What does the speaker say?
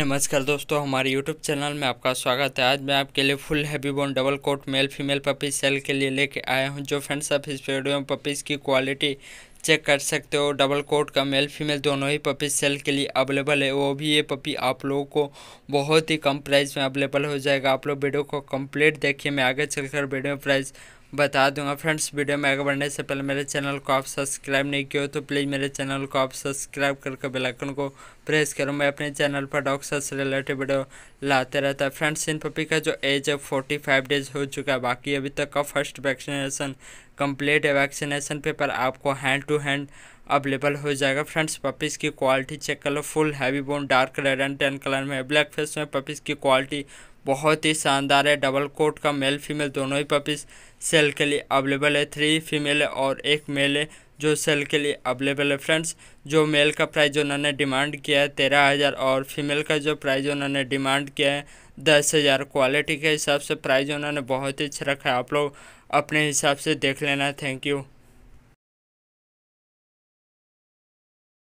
नमस्कार दोस्तों हमारे YouTube चैनल में आपका स्वागत है आज मैं आपके लिए full heavy bone double coat male female puppies sale के लिए लेके आया हूँ जो फ्रेंड्स आप इस वीडियो में पपीज़ की क्वालिटी चेक कर सकते हो डबल कोट का मेल फीमेल दोनों ही पपी सेल के लिए अवेलेबल है वो भी ये पपी आप लोगों को बहुत ही कम प्राइस में अवेलेबल हो जाएगा आप लोग वीडियो को कंप्लीट देखिए मैं आगे चलकर वीडियो प्राइस बता दूंगा फ्रेंड्स वीडियो में आगे बढ़ने से पहले मेरे चैनल को आप सब्सक्राइब नहीं किया हो तो प्लीज़ मेरे चैनल को आप सब्सक्राइब करके बेल आइकन को प्रेस करो मैं अपने चैनल पर डॉक्टर से रिलेटेड वीडियो लाते रहता है फ्रेंड्स इन पपी का जो एज है फोर्टी फाइव डेज हो चुका है बाकी अभी तक का फर्स्ट वैक्सीनेशन कम्प्लीट है वैक्सीनेशन पेपर आपको हैंड टू हैंड अवेलेबल हो जाएगा फ्रेंड्स पपीज़ की क्वालिटी चेक कर लो full heavy bone dark red and tan colour में ब्लैक फेस में पपीज़ की क्वालिटी बहुत ही शानदार है डबल कोट का मेल फीमेल दोनों ही पपीज़ सेल के लिए अवेलेबल है थ्री फीमेल है और एक मेल है जो सेल के लिए अवेलेबल है फ्रेंड्स जो मेल का प्राइस उन्होंने डिमांड किया है तेरह हज़ार और फीमेल का जो प्राइस उन्होंने डिमांड किया है दस हज़ार क्वालिटी के हिसाब से प्राइस उन्होंने बहुत ही अच्छा रखा है आप लोग अपने हिसाब से देख लेना थैंक यू